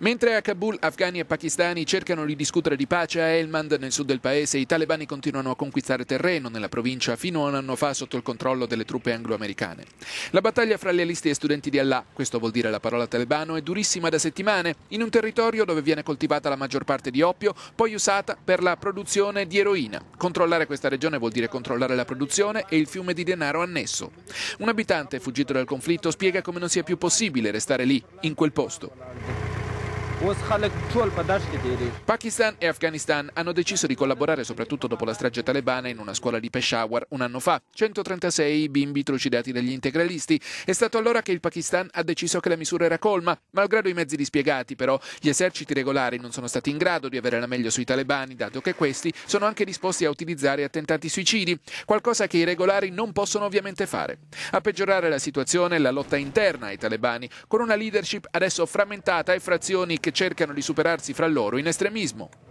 Mentre a Kabul afghani e pakistani cercano di discutere di pace a Helmand, nel sud del paese, i talebani continuano a conquistare terreno nella provincia fino a un anno fa sotto il controllo delle truppe anglo-americane. La battaglia fra lealisti e studenti di Allah, questo vuol dire la parola talebano, è durissima da settimane in un territorio dove viene coltivata la maggior parte di oppio, poi usata per la produzione di eroina. Controllare questa regione vuol dire controllare la produzione e il fiume di denaro annesso. Un abitante fuggito dal conflitto spiega come non sia più possibile restare lì, in quel posto. Pakistan e Afghanistan hanno deciso di collaborare soprattutto dopo la strage talebana in una scuola di Peshawar un anno fa. 136 bimbi trucidati dagli integralisti. È stato allora che il Pakistan ha deciso che la misura era colma. Malgrado i mezzi dispiegati, però, gli eserciti regolari non sono stati in grado di avere la meglio sui talebani, dato che questi sono anche disposti a utilizzare attentati suicidi, qualcosa che i regolari non possono ovviamente fare. A peggiorare la situazione è la lotta interna ai talebani, con una leadership adesso frammentata e frazioni che che cercano di superarsi fra loro in estremismo.